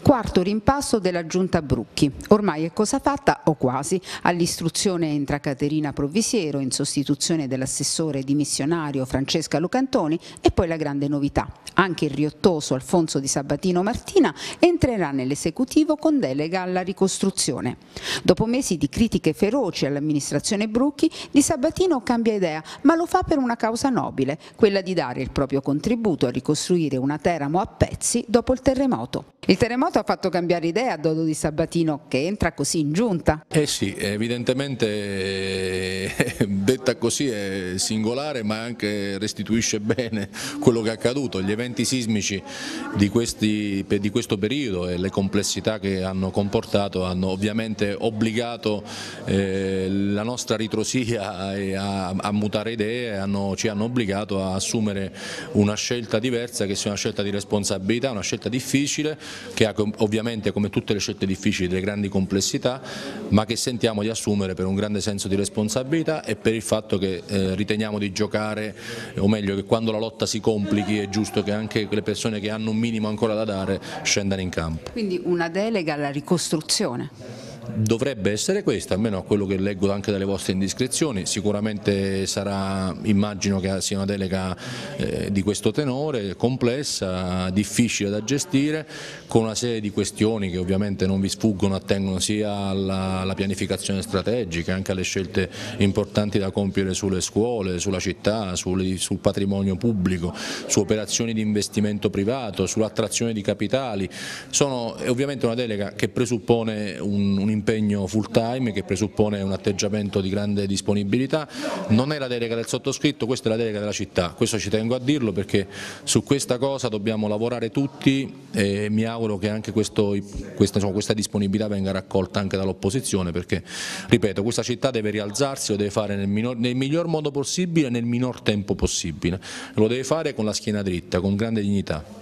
S5: Quarto rimpasto della giunta Brucchi. Ormai è cosa fatta o quasi. All'istruzione entra Caterina Provisiero in sostituzione dell'assessore dimissionario Francesca Lucantoni e poi la grande novità. Anche il riottoso Alfonso di Sabatino Martina entrerà nell'esecutivo con delega alla ricostruzione. Dopo mesi di critiche feroci all'amministrazione Brucchi, di Sabatino cambia idea, ma lo fa per una causa nobile, quella di dare il proprio contributo a ricostruire una Teramo a pezzi dopo il terremoto. Il terremoto terremoto ha fatto cambiare idea a Dodo di Sabatino che entra così in giunta.
S6: Eh sì, evidentemente eh, <laughs> detta così è singolare ma anche restituisce bene quello che è accaduto. Gli eventi sismici di, questi, di questo periodo e le complessità che hanno comportato hanno ovviamente obbligato eh, la nostra ritrosia a, a, mutare idee, hanno, ci hanno obbligato a assumere una scelta diversa che sia una scelta di responsabilità, una scelta difficile che ha ovviamente come tutte le scelte difficili delle grandi complessità, ma che sentiamo di assumere per un grande senso di responsabilità e per il fatto che eh, riteniamo di giocare, o meglio che quando la lotta si complichi è giusto che anche le persone che hanno un minimo ancora da dare scendano in campo.
S5: Quindi una delega alla ricostruzione?
S6: dovrebbe essere questa, almeno a quello che leggo anche dalle vostre indiscrezioni, sicuramente sarà, immagino che sia una delega eh, di questo tenore, complessa, difficile da gestire, con una serie di questioni che ovviamente non vi sfuggono, attengono sia alla, alla pianificazione strategica, anche alle scelte importanti da compiere sulle scuole, sulla città, sul, sul patrimonio pubblico, su operazioni di investimento privato, sull'attrazione di capitali, sono è ovviamente una delega che presuppone un, un impegno full time che presuppone un atteggiamento di grande disponibilità, non è la delega del sottoscritto, questa è la delega della città, questo ci tengo a dirlo perché su questa cosa dobbiamo lavorare tutti e mi auguro che anche questo, questa, diciamo, questa disponibilità venga raccolta anche dall'opposizione perché, ripeto, questa città deve rialzarsi, lo deve fare nel, minor, nel miglior modo possibile e nel minor tempo possibile, lo deve fare con la schiena dritta, con grande dignità.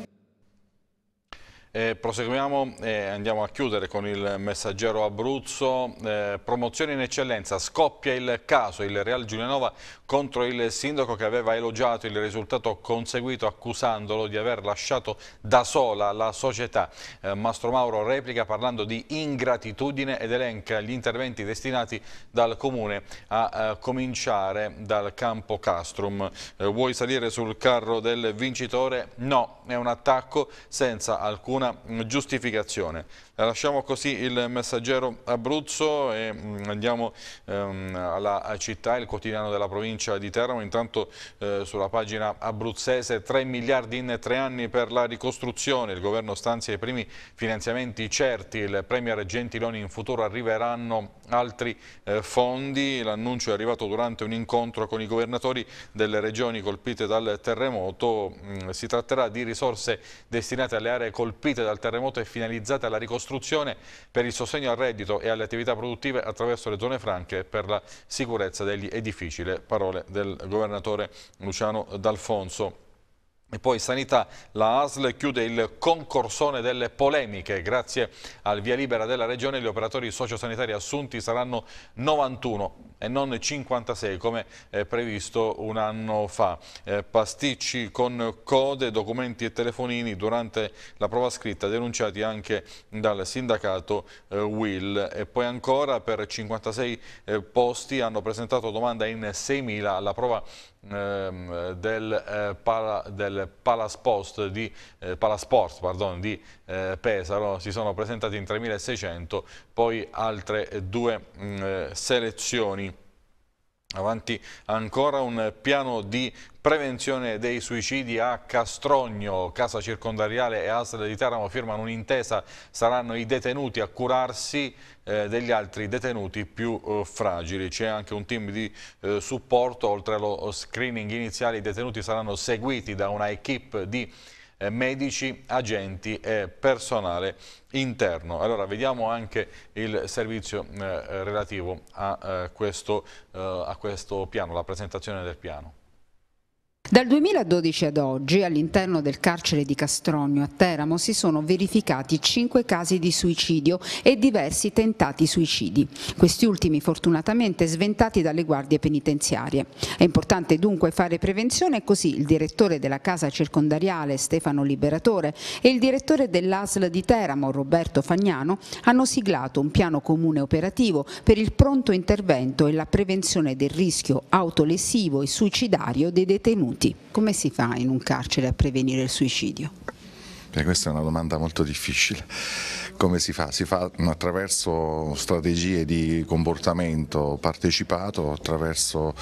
S1: Eh, proseguiamo e eh, andiamo a chiudere con il messaggero Abruzzo. Eh, promozione in eccellenza, scoppia il caso, il Real Giulianova contro il sindaco che aveva elogiato il risultato conseguito accusandolo di aver lasciato da sola la società. Eh, Mastro Mauro replica parlando di ingratitudine ed elenca gli interventi destinati dal comune a eh, cominciare dal campo Castrum. Eh, vuoi salire sul carro del vincitore? No, è un attacco senza alcun una giustificazione. Lasciamo così il messaggero Abruzzo e mm, andiamo ehm, alla città, il quotidiano della provincia di Teramo. Intanto eh, sulla pagina abruzzese 3 miliardi in tre anni per la ricostruzione. Il governo stanzia i primi finanziamenti certi. Il Premier Gentiloni in futuro arriveranno altri eh, fondi. L'annuncio è arrivato durante un incontro con i governatori delle regioni colpite dal terremoto. Mm, si tratterà di risorse destinate alle aree colpite dal terremoto e finalizzate alla ricostruzione istruzione, per il sostegno al reddito e alle attività produttive attraverso le zone franche e per la sicurezza degli edifici. Le parole del governatore Luciano D'Alfonso. E poi Sanità, la ASL chiude il concorsone delle polemiche. Grazie al via libera della Regione gli operatori sociosanitari assunti saranno 91 e non 56 come eh, previsto un anno fa. Eh, pasticci con code, documenti e telefonini durante la prova scritta denunciati anche dal sindacato eh, Will. E poi ancora per 56 eh, posti hanno presentato domanda in 6.000 alla prova Ehm, del, eh, del Palasport di, eh, Palasport, pardon, di eh, Pesaro si sono presentati in 3.600 poi altre due mh, mm, eh, selezioni Avanti ancora un piano di prevenzione dei suicidi a Castrogno, Casa Circondariale e ASL di Teramo firmano un'intesa, saranno i detenuti a curarsi eh, degli altri detenuti più eh, fragili. C'è anche un team di eh, supporto, oltre allo screening iniziale i detenuti saranno seguiti da una equip di eh, medici, agenti e personale interno. Allora vediamo anche il servizio eh, relativo a eh, questo, a questo piano, la presentazione del piano.
S5: Dal 2012 ad oggi all'interno del carcere di Castrogno a Teramo si sono verificati 5 casi di suicidio e diversi tentati suicidi, questi ultimi fortunatamente sventati dalle guardie penitenziarie. È importante dunque fare prevenzione e così il direttore della casa circondariale Stefano Liberatore e il direttore dell'ASL di Teramo Roberto Fagnano hanno siglato un piano comune operativo per il pronto intervento e la prevenzione del rischio autolesivo e suicidario dei detenuti detenuti. Come si fa in un carcere a prevenire il suicidio?
S7: Beh, questa è una domanda molto difficile. Come si fa? Si fa attraverso strategie di comportamento partecipato, attraverso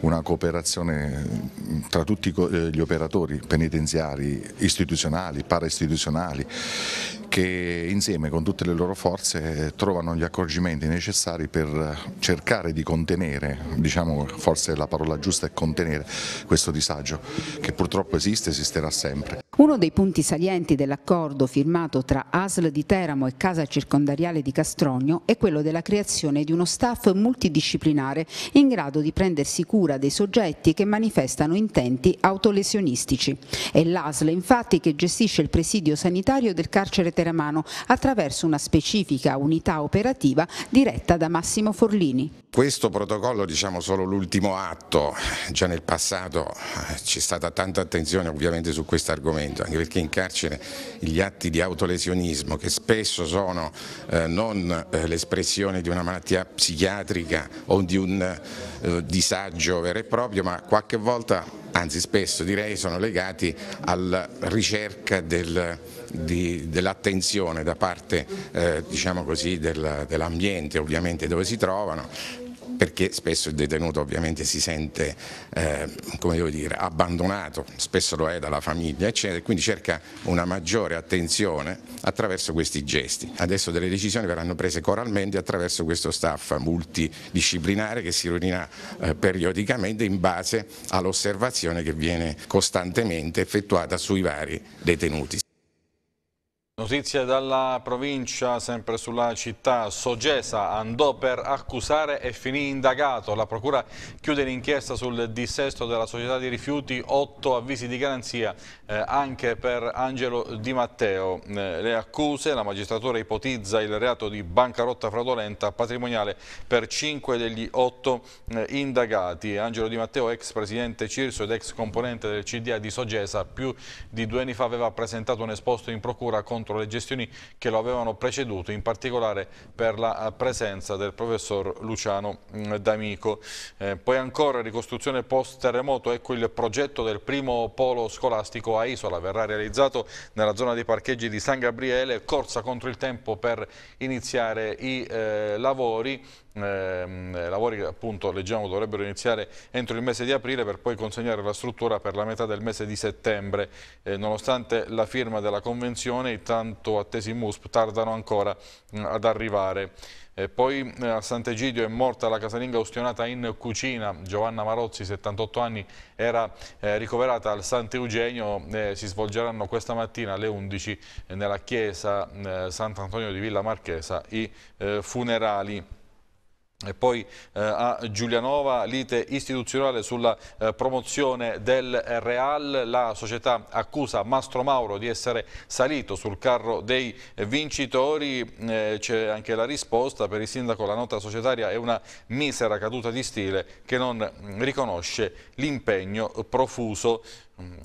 S7: una cooperazione tra tutti eh, gli operatori penitenziari, istituzionali, paraistituzionali che insieme con tutte le loro forze trovano gli accorgimenti necessari per cercare di contenere, diciamo forse la parola giusta è contenere questo disagio che purtroppo esiste e esisterà sempre.
S5: Uno dei punti salienti dell'accordo firmato tra ASL di Teramo e Casa Circondariale di Castrogno è quello della creazione di uno staff multidisciplinare in grado di prendersi cura dei soggetti che manifestano intenti autolesionistici. È l'ASL infatti che gestisce il presidio sanitario del carcere Teramo mettere mano attraverso una specifica unità operativa diretta da Massimo Forlini.
S7: Questo protocollo diciamo solo l'ultimo atto, già nel passato eh, c'è stata tanta attenzione ovviamente su questo argomento, anche perché in carcere gli atti di autolesionismo che spesso sono eh, non eh, l'espressione di una malattia psichiatrica o di un eh, disagio vero e proprio, ma qualche volta, anzi spesso direi, sono legati alla ricerca del dell'attenzione da parte eh, diciamo dell'ambiente ovviamente dove si trovano perché spesso il detenuto ovviamente si sente eh, dire, abbandonato, spesso lo è dalla famiglia, eccetera, quindi cerca una maggiore attenzione attraverso questi gesti. Adesso delle decisioni verranno prese coralmente attraverso questo staff multidisciplinare che si riunirà eh, periodicamente in base all'osservazione che viene costantemente effettuata sui vari detenuti.
S1: Notizie dalla provincia, sempre sulla città Sogesa, andò per accusare e finì indagato. La procura chiude l'inchiesta sul dissesto della società di rifiuti, otto avvisi di garanzia eh, anche per Angelo Di Matteo. Eh, le accuse, la magistratura ipotizza il reato di bancarotta fraudolenta patrimoniale per cinque degli otto eh, indagati. Angelo Di Matteo, ex presidente Cirso ed ex componente del CDA di Sogesa, più di due anni fa aveva presentato un esposto in procura contro contro le gestioni che lo avevano preceduto, in particolare per la eh, presenza del professor Luciano mm, D'Amico. Eh, poi ancora ricostruzione post terremoto, ecco il progetto del primo polo scolastico a Isola, verrà realizzato nella zona dei parcheggi di San Gabriele, corsa contro il tempo per iniziare i eh, lavori Ehm, eh, lavori che appunto leggiamo dovrebbero iniziare entro il mese di aprile per poi consegnare la struttura per la metà del mese di settembre. Eh, nonostante la firma della convenzione i tanto attesi MUSP tardano ancora mh, mm, ad arrivare. E eh, poi eh, a Sant'Egidio è morta la casalinga ustionata in cucina, Giovanna Marozzi, 78 anni, era eh, ricoverata al Sant'Eugenio, eh, si svolgeranno questa mattina alle 11 eh, nella chiesa Sant'Antonio di Villa Marchesa i funerali. E poi eh, a Giulianova lite istituzionale sulla eh, promozione del Real, la società accusa Mastro Mauro di essere salito sul carro dei vincitori, eh, c'è anche la risposta per il sindaco, la nota societaria è una misera caduta di stile che non mm, riconosce l'impegno profuso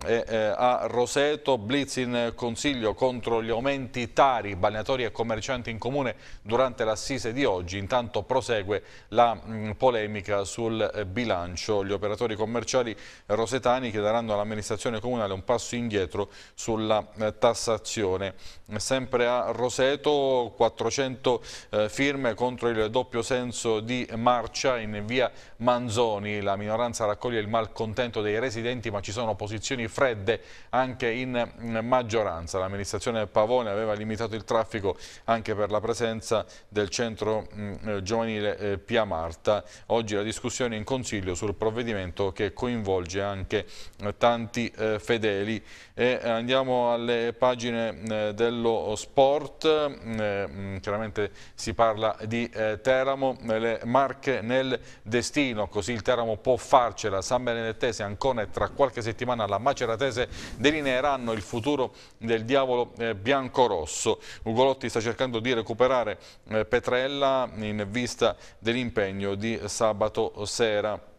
S1: e, eh, a Roseto, blitz in consiglio contro gli aumenti tari, balneatori e commercianti in comune durante l'assise di oggi. Intanto prosegue la mh, mm, polemica sul eh, bilancio. Gli operatori commerciali rosetani chiederanno all'amministrazione comunale un passo indietro sulla eh, tassazione. Sempre a Roseto 400 eh, firme contro il doppio senso di marcia in via Manzoni. La minoranza raccoglie il malcontento dei residenti ma ci sono posizioni condizioni fredde anche in maggioranza. L'amministrazione Pavone aveva limitato il traffico anche per la presenza del centro mm, eh, giovanile eh, Pia Marta. Oggi la discussione in consiglio sul provvedimento che coinvolge anche eh, tanti fedeli e andiamo alle pagine eh, dello sport, mm, eh, mm, chiaramente si parla di eh, Teramo, le marche nel destino, così il Teramo può farcela, San Benedettese, Ancona tra qualche settimana la Maceratese delineeranno il futuro del diavolo bianco-rosso Ugolotti sta cercando di recuperare Petrella in vista dell'impegno di sabato sera.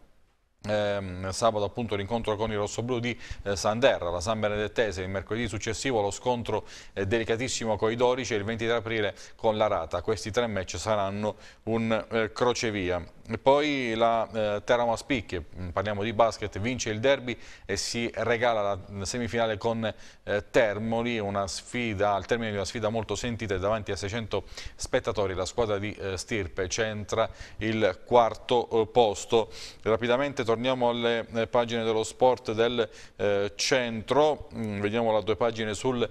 S1: Ehm, sabato appunto l'incontro con i rossoblù di eh, Sanderra, la San Benedettese, il mercoledì successivo lo scontro eh, delicatissimo con i dorici e il 23 aprile con la Rata, Questi tre match saranno un eh, crocevia. E poi la eh, Teramo a Spicchi, parliamo di basket, vince il derby e si regala la semifinale con eh, Termoli, una sfida, al termine di una sfida molto sentita davanti a 600 spettatori la squadra di eh, Stirpe centra il quarto eh, posto. Rapidamente torniamo alle eh, pagine dello sport del eh, centro, mm, vediamo la due pagine sul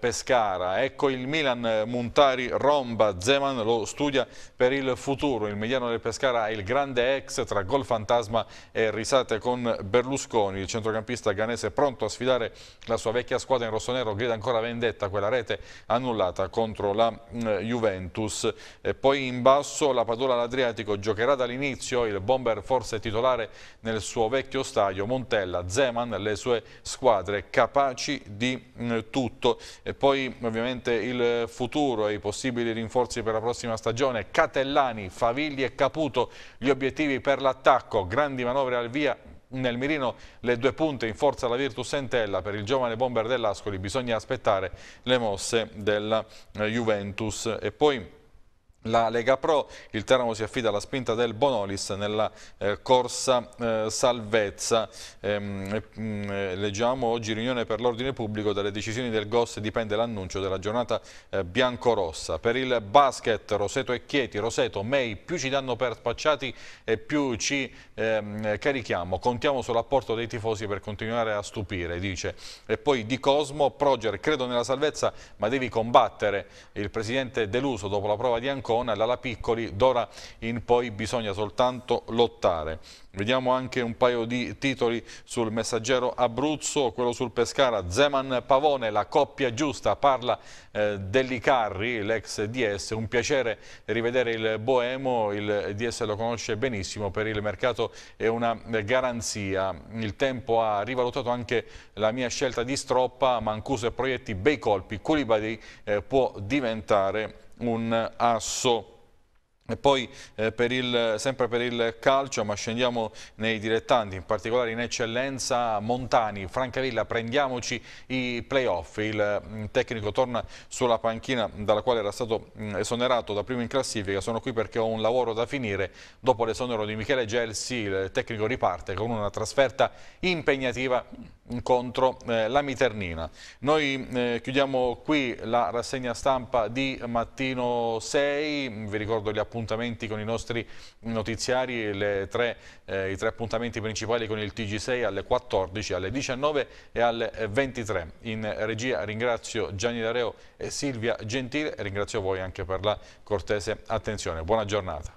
S1: Pescara, ecco il Milan, Muntari, Romba, Zeman lo studia per il futuro, il mediano del Pescara è il grande ex tra gol fantasma e risate con Berlusconi. Il centrocampista ganese pronto a sfidare la sua vecchia squadra in rossonero, grida ancora vendetta quella rete annullata contro la mh, eh, Juventus. E poi in basso la Padula all'Adriatico giocherà dall'inizio il bomber forse titolare nel suo vecchio stadio Montella, Zeman, le sue squadre capaci di mh, mm, tutto. E poi ovviamente il futuro e i possibili rinforzi per la prossima stagione, Catellani, Favilli e Caputo gli obiettivi per l'attacco, grandi manovre al via, nel mirino le due punte in forza la Virtus Entella per il giovane bomber dell'Ascoli bisogna aspettare le mosse della eh, Juventus e poi la Lega Pro, il Teramo si affida alla spinta del Bonolis nella eh, corsa eh, salvezza. Ehm, ehm, leggiamo oggi riunione per l'ordine pubblico, dalle decisioni del GOS dipende l'annuncio della giornata eh, biancorossa. Per il basket Roseto e Chieti, Roseto, May, più ci danno per spacciati e più ci ehm, carichiamo. Contiamo sull'apporto dei tifosi per continuare a stupire, dice. E poi Di Cosmo, Proger, credo nella salvezza ma devi combattere. Il presidente deluso dopo la prova di Ancora Cortona, Lala Piccoli, d'ora in poi bisogna soltanto lottare. Vediamo anche un paio di titoli sul messaggero Abruzzo, quello sul Pescara, Zeman Pavone, la coppia giusta, parla eh, dell'Icarri, l'ex DS, un piacere rivedere il Boemo, il DS lo conosce benissimo, per il mercato è una garanzia, il tempo ha rivalutato anche la mia scelta di stroppa, Mancuso e Proietti, bei colpi, Culibadi eh, può diventare un asso. E poi eh, per il, sempre per il calcio, ma scendiamo nei direttanti, in particolare in eccellenza Montani, Francavilla, prendiamoci i playoff. Il mh, mm, tecnico torna sulla panchina dalla quale era stato mh, mm, esonerato da primo in classifica. Sono qui perché ho un lavoro da finire. Dopo l'esonero di Michele Gelsi, il tecnico riparte con una trasferta impegnativa contro eh, la Miternina. Noi eh, chiudiamo qui la rassegna stampa di mattino 6, vi ricordo gli appuntamenti appuntamenti con i nostri notiziari, tre, eh, i tre appuntamenti principali con il TG6 alle 14, alle 19 e alle 23. In regia ringrazio Gianni D'Areo e Silvia Gentile, ringrazio voi anche per la cortese attenzione. Buona giornata.